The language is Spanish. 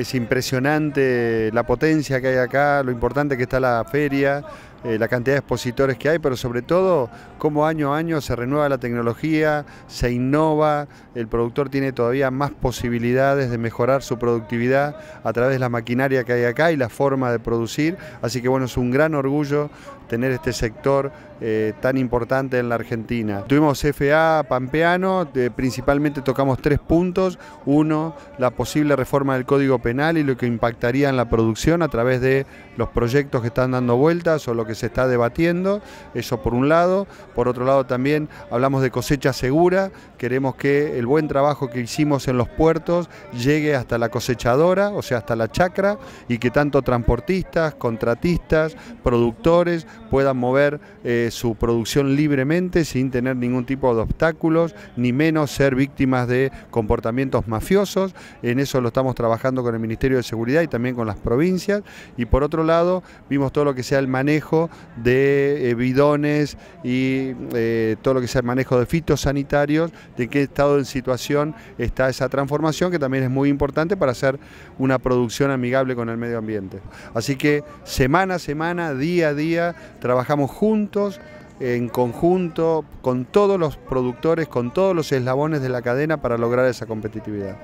Es impresionante la potencia que hay acá, lo importante que está la feria, eh, la cantidad de expositores que hay, pero sobre todo cómo año a año se renueva la tecnología, se innova, el productor tiene todavía más posibilidades de mejorar su productividad a través de la maquinaria que hay acá y la forma de producir. Así que bueno, es un gran orgullo tener este sector eh, tan importante en la Argentina. Tuvimos FA Pampeano, eh, principalmente tocamos tres puntos. Uno, la posible reforma del Código Penal y lo que impactaría en la producción a través de los proyectos que están dando vueltas o lo que que se está debatiendo, eso por un lado. Por otro lado también hablamos de cosecha segura, queremos que el buen trabajo que hicimos en los puertos llegue hasta la cosechadora, o sea, hasta la chacra, y que tanto transportistas, contratistas, productores puedan mover eh, su producción libremente sin tener ningún tipo de obstáculos, ni menos ser víctimas de comportamientos mafiosos. En eso lo estamos trabajando con el Ministerio de Seguridad y también con las provincias. Y por otro lado, vimos todo lo que sea el manejo de eh, bidones y eh, todo lo que sea el manejo de fitosanitarios, de qué estado de situación está esa transformación, que también es muy importante para hacer una producción amigable con el medio ambiente. Así que semana a semana, día a día, trabajamos juntos en conjunto con todos los productores, con todos los eslabones de la cadena para lograr esa competitividad.